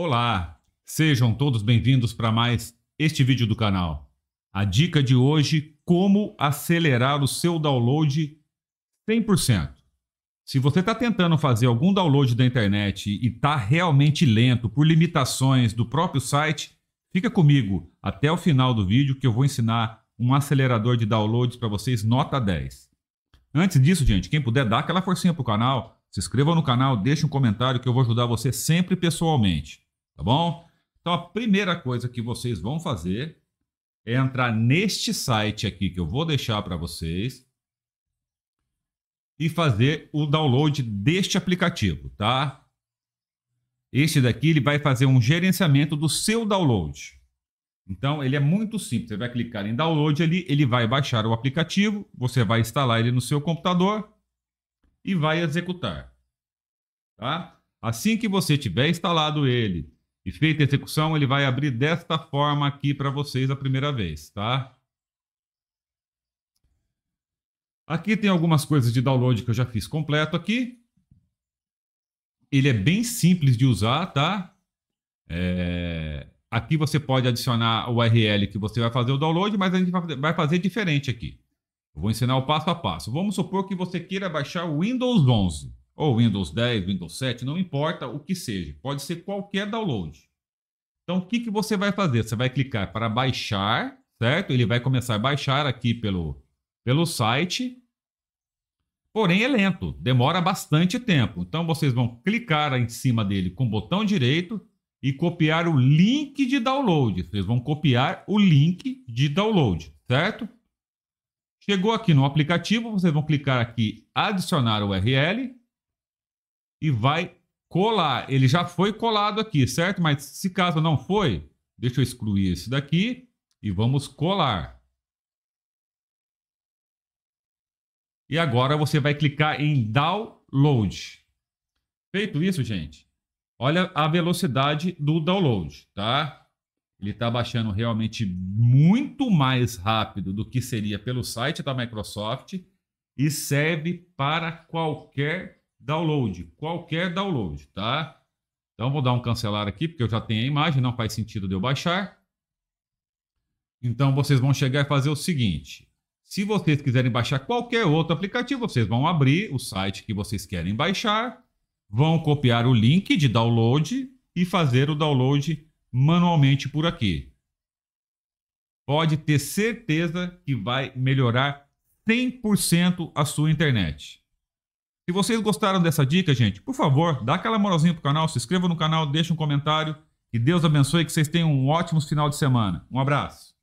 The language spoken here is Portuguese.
Olá, sejam todos bem-vindos para mais este vídeo do canal. A dica de hoje, como acelerar o seu download 100%. Se você está tentando fazer algum download da internet e está realmente lento por limitações do próprio site, fica comigo até o final do vídeo que eu vou ensinar um acelerador de downloads para vocês nota 10. Antes disso, gente, quem puder dar aquela forcinha para o canal, se inscreva no canal, deixe um comentário que eu vou ajudar você sempre pessoalmente tá bom? Então a primeira coisa que vocês vão fazer é entrar neste site aqui que eu vou deixar para vocês e fazer o download deste aplicativo, tá? Este daqui ele vai fazer um gerenciamento do seu download. Então ele é muito simples. Você vai clicar em download ali, ele vai baixar o aplicativo, você vai instalar ele no seu computador e vai executar. Tá? Assim que você tiver instalado ele e feita a execução, ele vai abrir desta forma aqui para vocês a primeira vez, tá? Aqui tem algumas coisas de download que eu já fiz completo aqui. Ele é bem simples de usar, tá? É... Aqui você pode adicionar o URL que você vai fazer o download, mas a gente vai fazer diferente aqui. Eu vou ensinar o passo a passo. Vamos supor que você queira baixar o Windows 11 ou Windows 10, Windows 7, não importa o que seja, pode ser qualquer download. Então, o que, que você vai fazer? Você vai clicar para baixar, certo? Ele vai começar a baixar aqui pelo, pelo site, porém é lento, demora bastante tempo. Então, vocês vão clicar em cima dele com o botão direito e copiar o link de download. Vocês vão copiar o link de download, certo? Chegou aqui no aplicativo, vocês vão clicar aqui adicionar URL e vai colar. Ele já foi colado aqui, certo? Mas se caso não foi, deixa eu excluir esse daqui e vamos colar. E agora você vai clicar em download. Feito isso, gente, olha a velocidade do download, tá? Ele está baixando realmente muito mais rápido do que seria pelo site da Microsoft e serve para qualquer download, qualquer download, tá? Então vou dar um cancelar aqui, porque eu já tenho a imagem, não faz sentido de eu baixar. Então vocês vão chegar e fazer o seguinte: se vocês quiserem baixar qualquer outro aplicativo, vocês vão abrir o site que vocês querem baixar, vão copiar o link de download e fazer o download manualmente por aqui. Pode ter certeza que vai melhorar 100% a sua internet. Se vocês gostaram dessa dica, gente, por favor, dá aquela moralzinha pro canal, se inscreva no canal, deixa um comentário. Que Deus abençoe e que vocês tenham um ótimo final de semana. Um abraço.